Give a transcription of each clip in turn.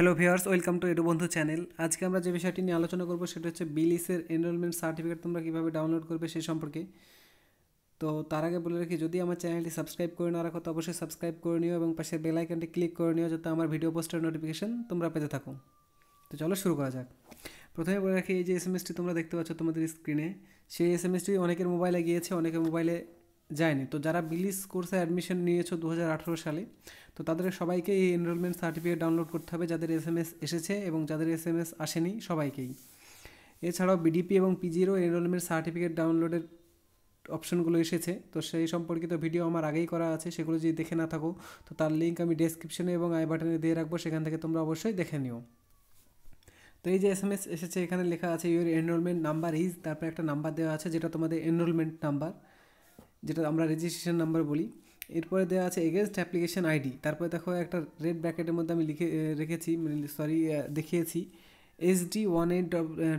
hello viewers welcome to Edu Bandhu channel আজকে আমরা যে বিষয়টি নিয়ে আলোচনা করবো সেটা হচ্ছে বিলিসের এনরোলমেন্ট সার্টিফিকেট তোমরা কীভাবে ডাউনলোড করবে সেই সম্পর্কে তো তার আগে বলে রাখি যদি আমার চ্যানেলটি সাবস্ক্রাইব করে না রাখো তো অবশ্যই সাবস্ক্রাইব করে নিও এবং পাশে বেল আইকনটি ক্লিক করে নিও যাতে আমার ভিডিও পোস্টের নোটিফিকেশন তোমরা পেতে থাকো তো চলো শুরু করা যাক প্রথমে বলে রাখি এই যে এস এম এসটি তোমরা দেখতে পাচ্ছ তোমাদের স্ক্রিনে সেই এস এম এসটি অনেকের মোবাইলে গিয়েছে অনেকের মোবাইলে যায়নি তো যারা বিলিস কোর্সে অ্যাডমিশন নিয়েছো দু সালে তো তাদের সবাইকে এই এনরোলমেন্ট সার্টিফিকেট ডাউনলোড করতে হবে যাদের এস এসেছে এবং যাদের এস আসেনি সবাইকেই এছাড়াও বিডিপি এবং পিজিরও এনরোলমেন্ট সার্টিফিকেট ডাউনলোডের অপশনগুলো এসেছে তো সেই সম্পর্কিত ভিডিও আমার আগেই করা আছে সেগুলো যদি দেখে না থাকো তো তার লিঙ্ক আমি ডেসক্রিপশনে এবং আই বাটনে দিয়ে রাখবো সেখান থেকে তোমরা অবশ্যই দেখে নিও তো এই যে এস এম এস এসেছে এখানে লেখা আছে ইউর এনরোলমেন্ট নাম্বার ইজ তারপরে একটা নাম্বার দেওয়া আছে যেটা তোমাদের এনরোলমেন্ট নাম্বার যেটা আমরা রেজিস্ট্রেশন নাম্বার বলি এরপরে দেওয়া আছে এগেনস্ট অ্যাপ্লিকেশান আইডি তারপরে দেখো একটা রেড ব্র্যাকেটের মধ্যে আমি লিখে রেখেছি সরি মানে দেখিয়েছি S D one eight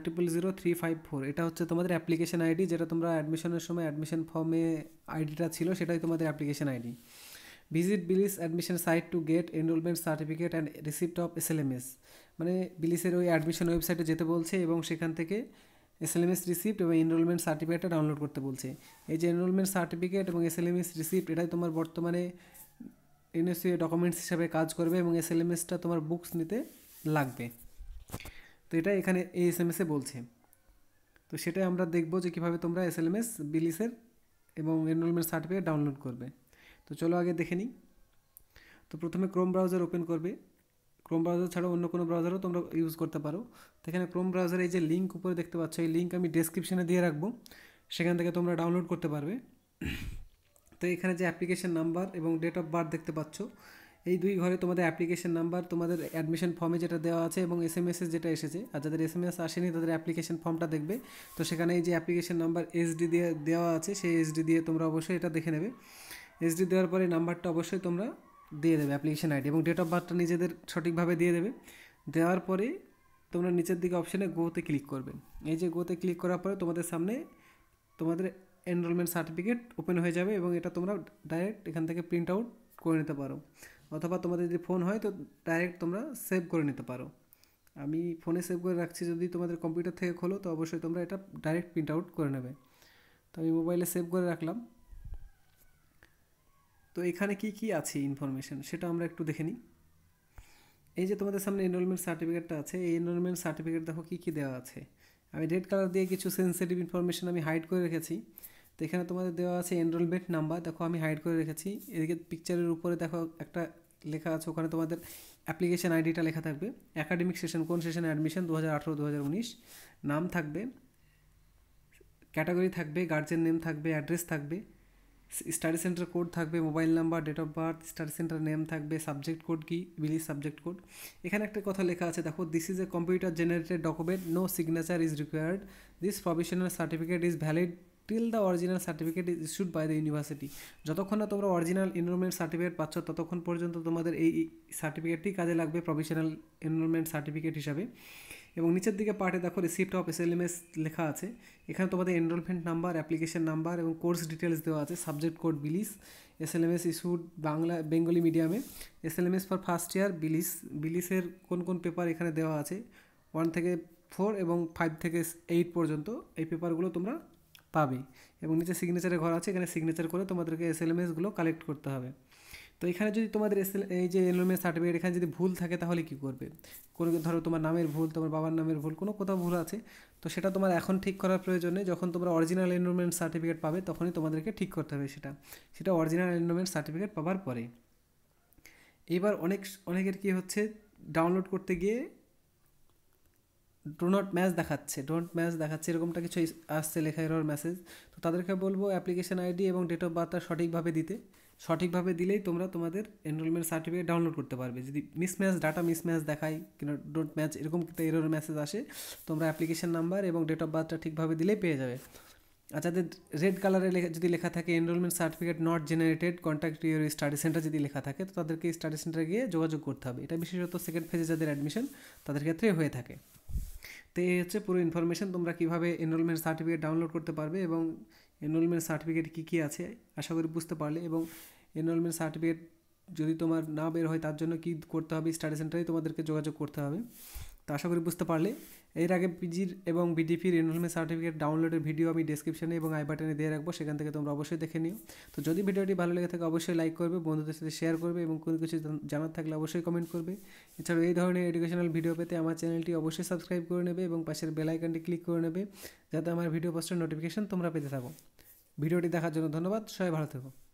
triple zero three five four এটা হচ্ছে তোমাদের অ্যাপ্লিকেশান আইডি যেটা তোমরা অ্যাডমিশনের সময় অ্যাডমিশন ফর্মে আইডিটা ছিল সেটাই তোমাদের application ID visit BLIS admission site to get enrolment certificate and receipt of S L M S মানে বিলিসের ওই অ্যাডমিশন ওয়েবসাইটে যেতে বলছে এবং সেখান থেকে এস এল রিসিপ্ট এবং এনরোলমেন্ট সার্টিফিকেটটা ডাউনলোড করতে বলছে এই যে এনরোলমেন্ট সার্টিফিকেট এবং S L M S receipt এটাই তোমার বর্তমানে এনএসসি ডকুমেন্টস হিসাবে কাজ করবে এবং এসএলএমএসটা তোমার বুকস নিতে লাগবে তো এটা এখানে এই এস এম এসে বলছে তো সেটাই আমরা দেখবো যে কীভাবে তোমরা এস এল বিলিসের এবং এনরোলমেন্ট সার্টিফিকেট ডাউনলোড করবে তো চলো আগে দেখে নিই তো প্রথমে ক্রোম ব্রাউজার ওপেন করবে ক্রোম ব্রাউজার ছাড়াও অন্য কোনো ব্রাউজারও তোমরা ইউজ করতে পারো তো এখানে ক্রোম ব্রাউজার এই যে লিঙ্ক উপরে দেখতে পাচ্ছ এই লিঙ্ক আমি ডেসক্রিপশানে দিয়ে রাখবো সেখান থেকে তোমরা ডাউনলোড করতে পারবে তো এখানে যে অ্যাপ্লিকেশান নাম্বার এবং ডেট অফ বার্থ দেখতে পাচ্ছ এই দুই ঘরে তোমাদের অ্যাপ্লিকেশান নাম্বার তোমাদের অ্যাডমিশন ফর্মে যেটা দেওয়া আছে এবং এস এম এস এস যেটা এসেছে আর যাদের এস এম এস আসেনি তাদের অ্যাপ্লিকেশান ফর্মটা দেখবে তো সেখানে এই যে অ্যাপ্লিকেশন নাম্বার এসডি দিয়ে দেওয়া আছে সেই এসডি দিয়ে তোমরা অবশ্যই এটা দেখে নেবে এসডি দেওয়ার পরে নাম্বারটা অবশ্যই তোমরা দিয়ে দেবে অ্যাপ্লিকেশন আইডি এবং ডেট অফ বার্থটা নিজেদের সঠিকভাবে দিয়ে দেবে দেওয়ার পরে তোমরা নিচের দিকে অপশানে গোতে ক্লিক করবে এই যে গোতে ক্লিক করার পরে তোমাদের সামনে তোমাদের এনরোলমেন্ট সার্টিফিকেট ওপেন হয়ে যাবে এবং এটা তোমরা ডাইরেক্ট এখান থেকে প্রিন্ট আউট করে নিতে পারো অথবা তোমাদের যদি ফোন হয় তো ডাইরেক্ট তোমরা সেভ করে নিতে পারো আমি ফোনে সেভ করে রাখছি যদি তোমাদের কম্পিউটার থেকে খোলো তো অবশ্যই তোমরা এটা ডাইরেক্ট প্রিন্ট আউট করে নেবে তো আমি মোবাইলে সেভ করে রাখলাম তো এখানে কি কি আছে ইনফরমেশন সেটা আমরা একটু দেখে নিই এই যে তোমাদের সামনে এনরোলমেন্ট সার্টিফিকেটটা আছে এই এনরোলমেন্ট সার্টিফিকেট দেখো কী কী দেওয়া আছে আমি রেড কালার দিয়ে কিছু সেন্সিটিভ ইনফরমেশন আমি হাইড করে রেখেছি তো এখানে তোমাদের দেওয়া আছে এনরোলমেন্ট নাম্বার দেখো আমি হাইড করে রেখেছি এদিকে পিকচারের উপরে দেখো একটা লেখা আছে ওখানে তোমাদের অ্যাপ্লিকেশান আইডিটা লেখা থাকবে অ্যাকাডেমিক সেশন কোন সেশনে অ্যাডমিশন দু হাজার আঠেরো দু হাজার উনিশ নাম থাকবে ক্যাটাগরি থাকবে গার্জেন নেম থাকবে অ্যাড্রেস থাকবে স্টাডি সেন্টার কোড থাকবে mobile number date of birth study centre name থাকবে সাবজেক্ট কোড কি বিলি সাবজেক্ট কোড এখানে একটা কথা লেখা আছে দেখো this is a computer generated document no signature is required this professional certificate is valid till the original certificate is issued by the university যতক্ষণ না তোমরা অরিজিনাল এনরোলমেন্ট সার্টিফিকেট পাচ্ছ ততক্ষণ পর্যন্ত তোমাদের এই সার্টিফিকেটটি কাজে লাগবে প্রফেশনাল এনরোলমেন্ট সার্টিফিকেট হিসাবে এবং নিচের দিকে পার্টে দেখো receipt of S L M S লেখা আছে এখানে তোমাদের এনরোলমেন্ট নাম্বার অ্যাপ্লিকেশন নাম্বার এবং কোর্স ডিটেলস দেওয়া আছে subject code BLIS S L M S issued Bangla Bengali মিডিয়ামে S L M S for first year BLIS বিলিসের কোন কোন পেপার এখানে দেওয়া আছে ওয়ান থেকে ফোর এবং ফাইভ থেকে এইট পর্যন্ত এই পেপারগুলো তোমরা পাবে এবং নিচে সিগনেচারের ঘর আছে এখানে সিগনেচার করে তোমাদেরকে এস এল এম এসগুলো কালেক্ট করতে হবে তো এখানে যদি তোমাদের এই যে এনরোলমেন্ট সার্টিফিকেট এখানে যদি ভুল থাকে তাহলে কি করবে কোনো ধরো তোমার নামের ভুল তোমার বাবার নামের ভুল কোনো কোথাও ভুল আছে তো সেটা তোমার এখন ঠিক করার প্রয়োজনে যখন তোমরা অরিজিনাল এনরোলমেন্ট সার্টিফিকেট পাবে তখনই তোমাদেরকে ঠিক করতে হবে সেটা সেটা অরিজিনাল এনরোলমেন্ট সার্টিফিকেট পাওয়ার পরে এবার অনেক অনেকের কি হচ্ছে ডাউনলোড করতে গিয়ে ডো নট ম্যাচ দেখাচ্ছে ডোনট ম্যাচ দেখাচ্ছে এরকমটা কিছু আসছে লেখা এরর মেসেজ তো তাদেরকে বলবো অ্যাপ্লিকেশন আইডি এবং ডেট অফ বার্থটা সঠিকভাবে দিতে সঠিকভাবে দিলেই তোমরা তোমাদের এনরোলমেন্ট সার্টিফিকেট ডাউনলোড করতে পারবে যদি মিসম্যাচ ডাটা মিসম্যাচ দেখায় কিনা ডোন্ট ম্যাচ এরকম এরর মেসেজ আসে তোমরা অ্যাপ্লিকেশন নাম্বার এবং ডেট অফ বার্থটা ঠিকভাবে দিলেই পেয়ে যাবে আর যাদের রেড কালারে লেখা যদি লেখা থাকে enrolment certificate not generated contact your study centre যদি লেখা থাকে তো তাদেরকে স্টাডি সেন্টারে গিয়ে যোগাযোগ করতে হবে এটা বিশেষত সেকেন্ড ফেজে যাদের অ্যাডমিশন তাদের ক্ষেত্রে হয়ে থাকে তো এই হচ্ছে পুরো ইনফরমেশান তোমরা কীভাবে এনরোলমেন্ট সার্টিফিকেট ডাউনলোড করতে পারবে এবং এনরোলমেন্ট সার্টিফিকেট কী কী আছে আশা করি বুঝতে পারলে এবং এনরোলমেন্ট সার্টিফিকেট যদি তোমার না বের হয় তার জন্য কী করতে হবে স্টাডি সেন্টারে তোমাদেরকে যোগাযোগ করতে হবে তো আশা করি বুঝতে পারলে এর আগে পিজির এবং বিডিপির এনরোলমেন্ট সার্টিফিকেট ডাউনলোডের ভিডিও আমি ডিসক্রিপশানে এবং আই বাটনে দিয়ে রাখবো সেখান থেকে তোমরা অবশ্যই দেখে নিও তো যদি ভিডিওটি ভালো লেগে থাকে অবশ্যই লাইক করবে বন্ধুদের সাথে শেয়ার করবে এবং কোনো কিছু জানার থাকলে অবশ্যই কমেন্ট করবে এছাড়াও এই ধরনের এডুকেশনাল ভিডিও পেতে আমার চ্যানেলটি অবশ্যই সাবস্ক্রাইব করে নেবে এবং পাশের বেলাইকানটি ক্লিক করে নেবে যাতে আমার ভিডিও পোস্টের নোটিফিকেশান তোমরা পেতে থাকো ভিডিওটি দেখার জন্য ধন্যবাদ সবাই ভালো থাকো